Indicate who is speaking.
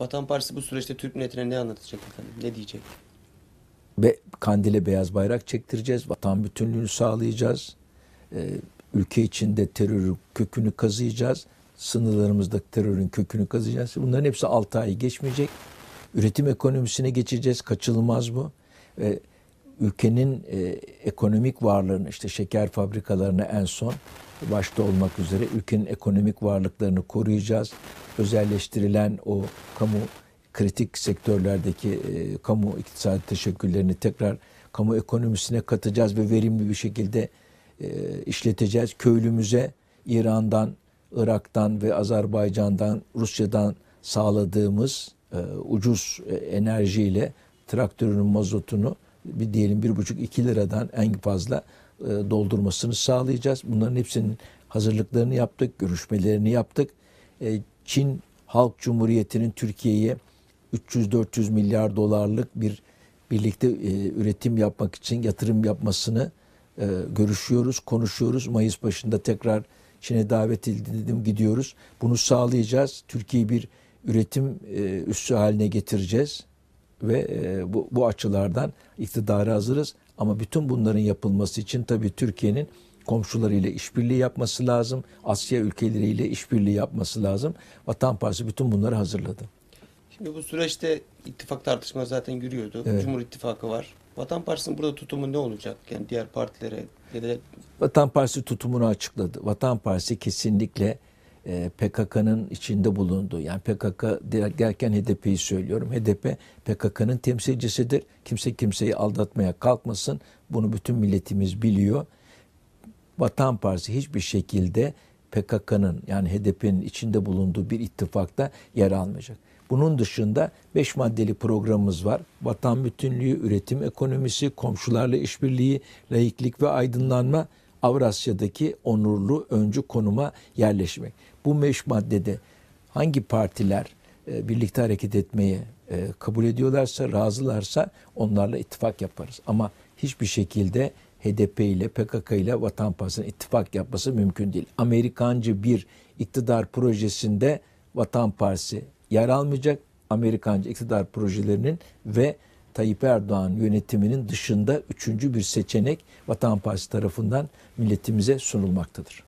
Speaker 1: Vatan Partisi bu süreçte Türk milletine ne anlatacak efendim? Ne diyecek?
Speaker 2: Ve kandile beyaz bayrak çektireceğiz. Vatan bütünlüğünü sağlayacağız. Ee, ülke içinde terörün kökünü kazıyacağız. sınırlarımızda terörün kökünü kazıyacağız. Bunların hepsi 6 ay geçmeyecek. Üretim ekonomisine geçeceğiz. kaçılmaz bu. Ee, ülkenin e, ekonomik varlığını işte şeker fabrikalarını en son başta olmak üzere ülkenin ekonomik varlıklarını koruyacağız. Özelleştirilen o kamu kritik sektörlerdeki e, kamu iktisadi teşekküllerini tekrar kamu ekonomisine katacağız ve verimli bir şekilde e, işleteceğiz. Köylümüze İran'dan, Irak'tan ve Azerbaycan'dan, Rusya'dan sağladığımız e, ucuz e, enerjiyle traktörünün mazotunu bir diyelim bir buçuk iki liradan en fazla e, doldurmasını sağlayacağız. Bunların hepsinin hazırlıklarını yaptık, görüşmelerini yaptık. E, Çin Halk Cumhuriyeti'nin Türkiye'ye 300-400 milyar dolarlık bir birlikte e, üretim yapmak için yatırım yapmasını görüşüyoruz, konuşuyoruz. Mayıs başında tekrar Çin'e davet edildim gidiyoruz. Bunu sağlayacağız. Türkiye'yi bir üretim üssü haline getireceğiz ve bu, bu açılardan iktidara hazırız. Ama bütün bunların yapılması için tabii Türkiye'nin komşularıyla işbirliği yapması lazım. Asya ülkeleriyle işbirliği yapması lazım. Vatan Partisi bütün bunları hazırladı.
Speaker 1: Şimdi bu süreçte ittifak tartışması zaten yürüyordu. Evet. Cumhur İttifakı var. Vatan Partisi'nin burada tutumu ne olacak? Yani diğer partilere ya da...
Speaker 2: Vatan Partisi tutumunu açıkladı. Vatan Partisi kesinlikle e, PKK'nın içinde bulunduğu yani PKK derken HDP'yi söylüyorum. HDP PKK'nın temsilcisidir. Kimse kimseyi aldatmaya kalkmasın. Bunu bütün milletimiz biliyor. Vatan Partisi hiçbir şekilde PKK'nın yani HDP'nin içinde bulunduğu bir ittifakta yer almayacak. Bunun dışında 5 maddeli programımız var. Vatan bütünlüğü, üretim ekonomisi, komşularla işbirliği, layıklık ve aydınlanma Avrasya'daki onurlu öncü konuma yerleşmek. Bu beş maddede hangi partiler e, birlikte hareket etmeye e, kabul ediyorlarsa, razılarsa onlarla ittifak yaparız. Ama hiçbir şekilde HDP ile PKK ile Vatan Partisi'nin ittifak yapması mümkün değil. Amerikancı bir iktidar projesinde Vatan Partisi yer almayacak. Amerikancı iktidar projelerinin ve Tayyip Erdoğan yönetiminin dışında üçüncü bir seçenek Vatan Partisi tarafından milletimize sunulmaktadır.